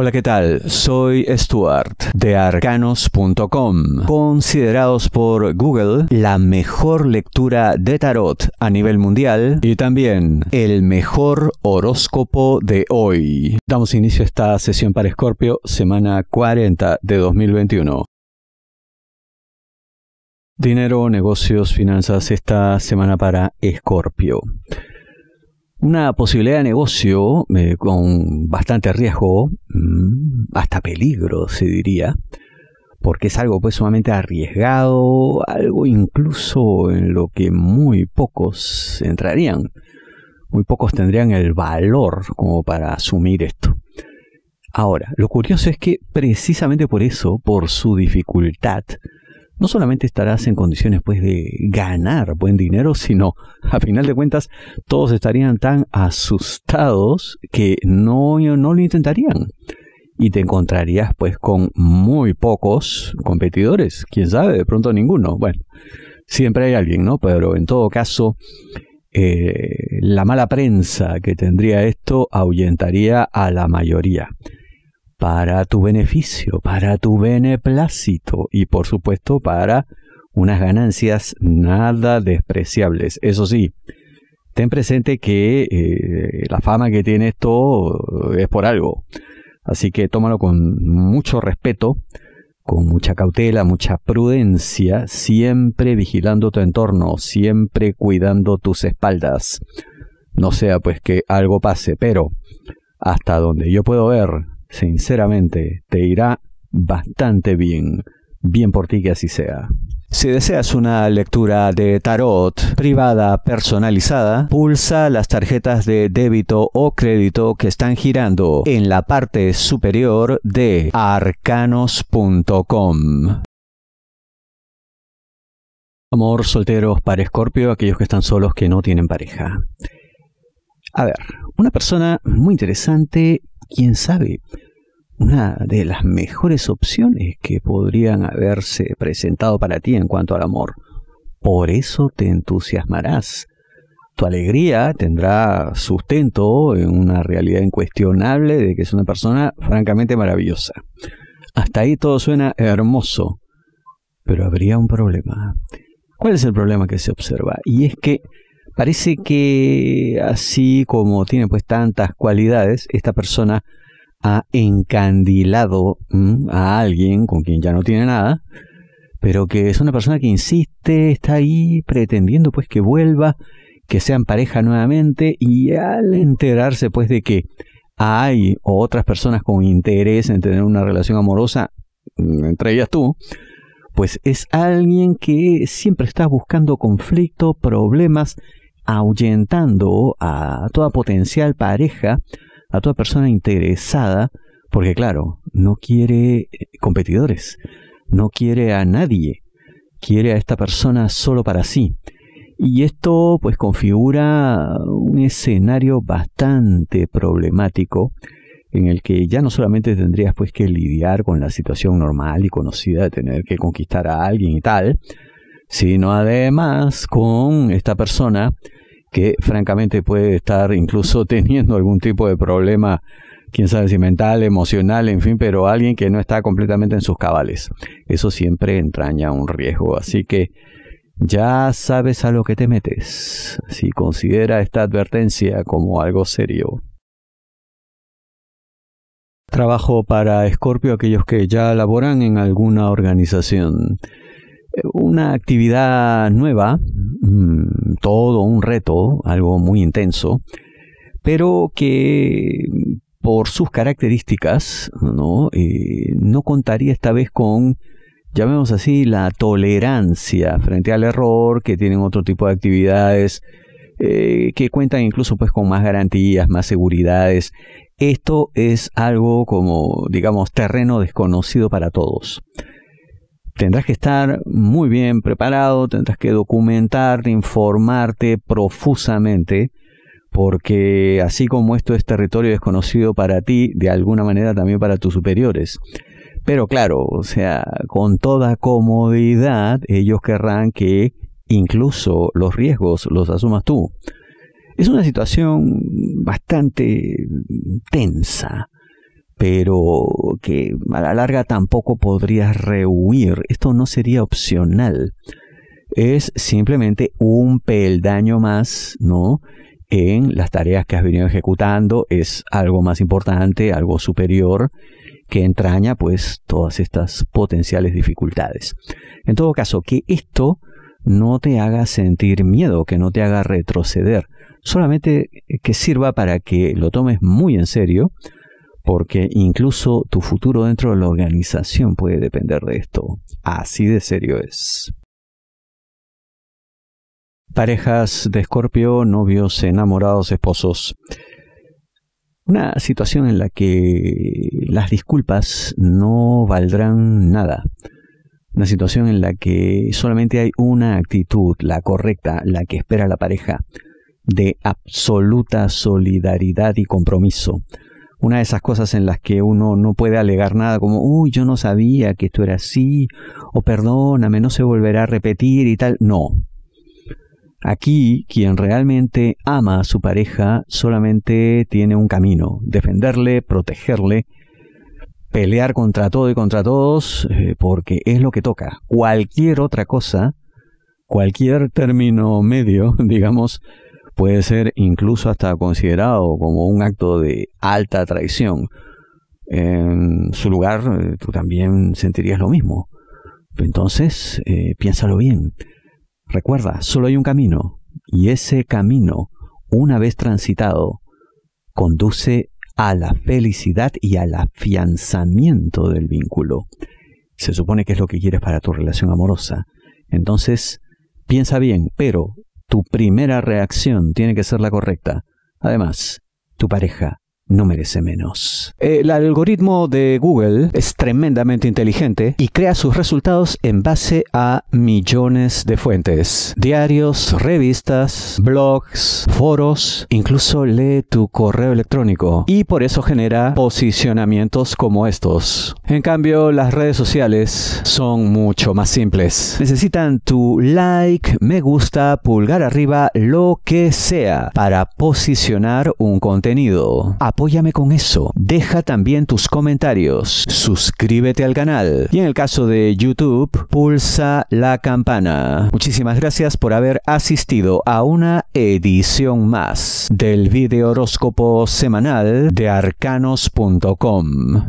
Hola, ¿qué tal? Soy Stuart de arcanos.com, considerados por Google la mejor lectura de tarot a nivel mundial y también el mejor horóscopo de hoy. Damos inicio a esta sesión para Escorpio, semana 40 de 2021. Dinero, negocios, finanzas esta semana para Escorpio una posibilidad de negocio eh, con bastante riesgo, mm, hasta peligro se diría, porque es algo pues sumamente arriesgado, algo incluso en lo que muy pocos entrarían, muy pocos tendrían el valor como para asumir esto. Ahora, lo curioso es que precisamente por eso, por su dificultad, no solamente estarás en condiciones pues de ganar buen dinero, sino a final de cuentas todos estarían tan asustados que no, no lo intentarían. Y te encontrarías pues con muy pocos competidores, quién sabe, de pronto ninguno. Bueno, siempre hay alguien, ¿no? Pero en todo caso, eh, la mala prensa que tendría esto ahuyentaría a la mayoría para tu beneficio, para tu beneplácito y por supuesto para unas ganancias nada despreciables. Eso sí, ten presente que eh, la fama que tiene esto eh, es por algo. Así que tómalo con mucho respeto, con mucha cautela, mucha prudencia, siempre vigilando tu entorno, siempre cuidando tus espaldas. No sea pues que algo pase, pero hasta donde yo puedo ver, sinceramente, te irá bastante bien. Bien por ti que así sea. Si deseas una lectura de tarot privada personalizada, pulsa las tarjetas de débito o crédito que están girando en la parte superior de arcanos.com. Amor, solteros, para Escorpio, aquellos que están solos que no tienen pareja. A ver, una persona muy interesante quién sabe, una de las mejores opciones que podrían haberse presentado para ti en cuanto al amor. Por eso te entusiasmarás. Tu alegría tendrá sustento en una realidad incuestionable de que es una persona francamente maravillosa. Hasta ahí todo suena hermoso, pero habría un problema. ¿Cuál es el problema que se observa? Y es que Parece que así como tiene pues tantas cualidades, esta persona ha encandilado mm, a alguien con quien ya no tiene nada, pero que es una persona que insiste, está ahí pretendiendo pues que vuelva, que sean pareja nuevamente y al enterarse pues de que hay otras personas con interés en tener una relación amorosa, mm, entre ellas tú, pues es alguien que siempre está buscando conflicto, problemas ahuyentando a toda potencial pareja, a toda persona interesada, porque claro, no quiere eh, competidores, no quiere a nadie, quiere a esta persona solo para sí. Y esto pues configura un escenario bastante problemático en el que ya no solamente tendrías pues que lidiar con la situación normal y conocida de tener que conquistar a alguien y tal, sino además con esta persona que francamente puede estar incluso teniendo algún tipo de problema, quién sabe si mental, emocional, en fin, pero alguien que no está completamente en sus cabales. Eso siempre entraña un riesgo, así que ya sabes a lo que te metes, si considera esta advertencia como algo serio. Trabajo para Scorpio aquellos que ya laboran en alguna organización. Eh, una actividad nueva Mm, todo un reto, algo muy intenso, pero que por sus características no, eh, no contaría esta vez con llamemos así, la tolerancia frente al error, que tienen otro tipo de actividades, eh, que cuentan incluso pues con más garantías, más seguridades. Esto es algo como, digamos, terreno desconocido para todos tendrás que estar muy bien preparado, tendrás que documentarte, informarte profusamente, porque así como esto es territorio desconocido para ti, de alguna manera también para tus superiores. Pero claro, o sea, con toda comodidad ellos querrán que incluso los riesgos los asumas tú. Es una situación bastante tensa pero que a la larga tampoco podrías rehuir. Esto no sería opcional. Es simplemente un peldaño más, ¿no? En las tareas que has venido ejecutando, es algo más importante, algo superior, que entraña pues todas estas potenciales dificultades. En todo caso, que esto no te haga sentir miedo, que no te haga retroceder, solamente eh, que sirva para que lo tomes muy en serio, porque incluso tu futuro dentro de la organización puede depender de esto. Así de serio es. Parejas de Escorpio, novios, enamorados, esposos. Una situación en la que las disculpas no valdrán nada. Una situación en la que solamente hay una actitud, la correcta, la que espera la pareja, de absoluta solidaridad y compromiso una de esas cosas en las que uno no puede alegar nada como, uy, yo no sabía que esto era así, o perdóname, no se volverá a repetir y tal. No. Aquí quien realmente ama a su pareja solamente tiene un camino, defenderle, protegerle, pelear contra todo y contra todos, eh, porque es lo que toca. Cualquier otra cosa, cualquier término medio, digamos, puede ser incluso hasta considerado como un acto de alta traición. En su lugar, eh, tú también sentirías lo mismo. Entonces, eh, piénsalo bien. Recuerda, solo hay un camino, y ese camino, una vez transitado, conduce a la felicidad y al afianzamiento del vínculo. Se supone que es lo que quieres para tu relación amorosa. Entonces, piensa bien, pero tu primera reacción tiene que ser la correcta. Además, tu pareja no merece menos. El algoritmo de Google es tremendamente inteligente y crea sus resultados en base a millones de fuentes. Diarios, revistas, blogs, foros, incluso lee tu correo electrónico y por eso genera posicionamientos como estos. En cambio, las redes sociales son mucho más simples. Necesitan tu like, me gusta, pulgar arriba, lo que sea para posicionar un contenido. Apóyame con eso. Deja también tus comentarios. Suscríbete al canal. Y en el caso de YouTube, pulsa la campana. Muchísimas gracias por haber asistido a una edición más del video horóscopo semanal de arcanos.com.